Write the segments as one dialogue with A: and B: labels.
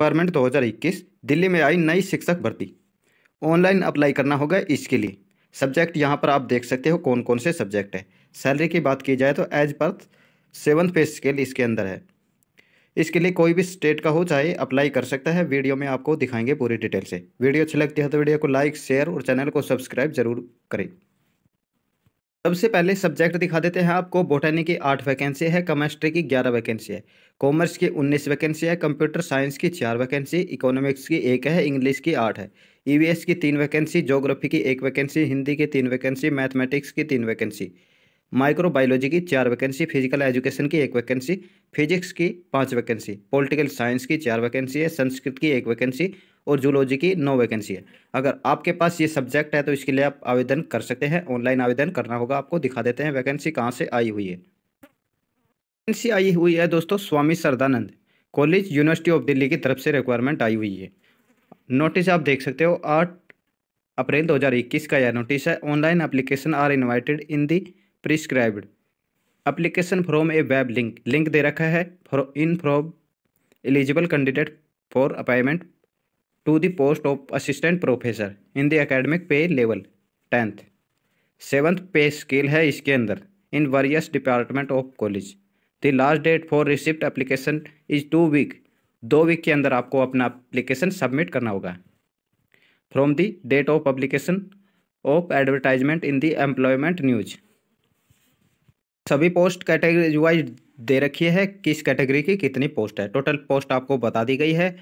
A: government 2021 Delhi में आई नई शिक्षक भर्ती ऑनलाइन अप्लाई करना होगा इसके लिए सब्जेक्ट यहाँ पर आप देख सकते हो कौन कौन से सब्जेक्ट है सैलरी की बात की जाए तो एज पर सेवन पे स्केल इसके अंदर है इसके लिए कोई भी स्टेट का हो चाहे अप्लाई कर सकता है वीडियो में आपको दिखाएंगे पूरी डिटेल से वीडियो अच्छी लगती है तो वीडियो को लाइक शेयर और चैनल को सब्सक्राइब जरूर करें सबसे पहले सब्जेक्ट दिखा देते हैं आपको बोटानी की आठ वैकेंसी है केमेस्ट्री की ग्यारह वैकेंसी है कॉमर्स की उन्नीस वैकेंसी है कंप्यूटर साइंस की चार वैकेंसी इकोनॉमिक्स की एक है इंग्लिश की आठ है ईवीएस e की तीन वैकेंसी जोग्राफी की एक वैकेंसी हिंदी की तीन वैकेंसी मैथमेटिक्स की तीन वैकेंसी माइक्रोबायोलॉजी की चार वैकेंसी फिजिकल एजुकेशन की एक वैकेंसी फिजिक्स की पाँच वैकेंसी पॉलिटिकल साइंस की चार वैकेंसी है संस्कृत की एक वैकेंसी और जूलॉजी की नौ वैकेंसी है अगर आपके पास ये सब्जेक्ट है तो इसके लिए आप आवेदन कर सकते हैं ऑनलाइन आवेदन करना होगा आपको दिखा देते हैं वैकेंसी कहाँ से आई हुई है वैकेंसी आई हुई है दोस्तों Swami Shraddhanand college university of Delhi की तरफ से रिक्वायरमेंट आई हुई है नोटिस आप देख सकते हो आठ अप्रैल 2021 का यह नोटिस है online application are invited in the prescribed application from a web link link दे रखा है in from eligible candidate for appointment to the post of assistant professor in the academic pay level tenth seventh pay scale है इसके अंदर in various department of college the last date for receipt application is two week दो week के अंदर आपको अपना application submit करना होगा from the date of publication of advertisement in the employment news सभी पोस्ट कैटेगरी वाइज दे रखी है किस कैटेगरी की कितनी पोस्ट है टोटल पोस्ट आपको बता दी गई है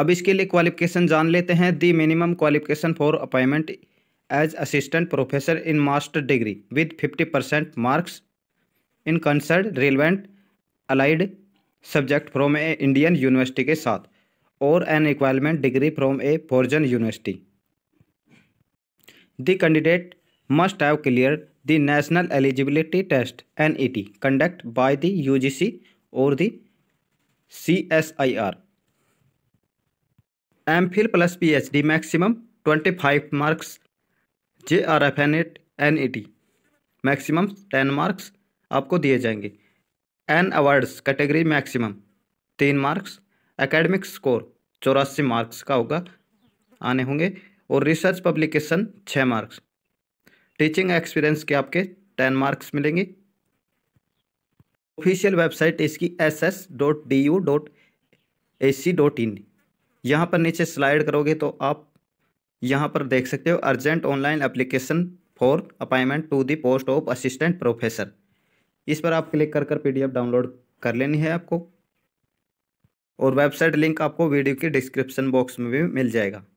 A: अब इसके लिए क्वालिफिकेशन जान लेते हैं the minimum qualification for appointment as assistant professor in master degree with fifty percent marks in concerned relevant allied subject from a Indian university के साथ और an requirement degree from a foreign university the candidate N E T conduct by Eligibility U G C और the C S I R M phil plus P H D maximum twenty five marks J R F and eight N E T maximum ten marks आपको दिए जाएंगे an awards category maximum तीन marks academic score चौरासी marks का होगा आने होंगे और रिसर्च पब्लिकेशन छः मार्क्स टीचिंग एक्सपीरियंस के आपके टेन मार्क्स मिलेंगे ऑफिशियल वेबसाइट इसकी S S dot D U dot A C dot in यहाँ पर नीचे स्लाइड करोगे तो आप यहाँ पर देख सकते हो urgent online application for appointment to the post of assistant professor इस पर आप क्लिक कर कर पी डाउनलोड कर लेनी है आपको और वेबसाइट लिंक आपको वीडियो की डिस्क्रिप्शन बॉक्स में भी मिल जाएगा